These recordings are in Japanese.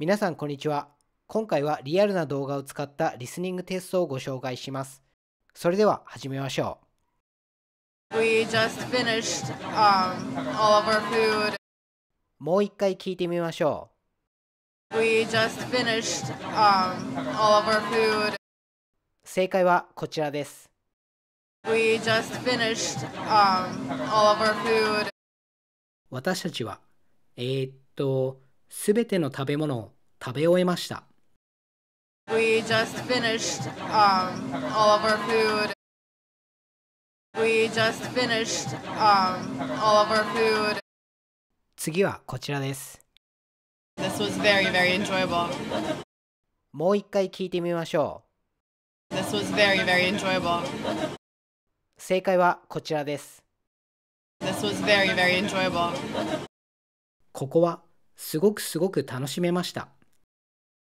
皆さんこんにちは。今回はリアルな動画を使ったリスニングテストをご紹介します。それでは始めましょう。Finished, um, もう一回聞いてみましょう。Finished, um, 正解はこちらです。Finished, um, 私たちは、えー、っと、すべての食べ物を食べ終えました。We just finished um, all of our food. We just finished um, all of our food. 次はこちらです。This was very, very enjoyable. もう一回聞いてみましょう。This was very, very enjoyable. 正解はこちらです。This was very, very enjoyable. ここはすごくすごく楽しめました。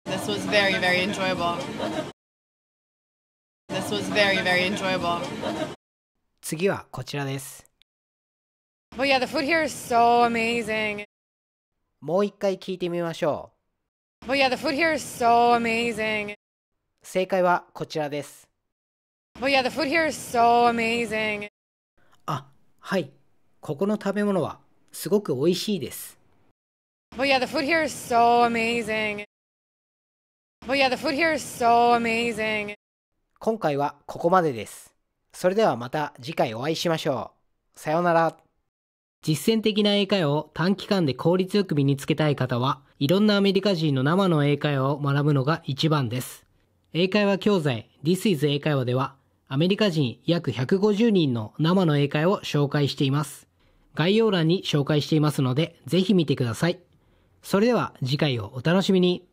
This was very, very enjoyable. This was very, very enjoyable. 次はこちらです。But yeah, the food here is so amazing. もう一回聞いてみましょう。But yeah, the food here is so amazing. 正解はこちらです。But yeah, the food here is so amazing. あ、はい。ここの食べ物はすごく美味しいです。But yeah, the food here is so amazing. But yeah, the food here is so amazing. 今回はここまでです。それではまた次回お会いしましょう。さようなら。実践的な英会話を短期間で効率よく身につけたい方は、いろんなアメリカ人の生の英会話を学ぶのが一番です。英会話教材 This is 英会話では、アメリカ人約150人の生の英会話を紹介しています。概要欄に紹介していますので、ぜひ見てください。それでは次回をお楽しみに。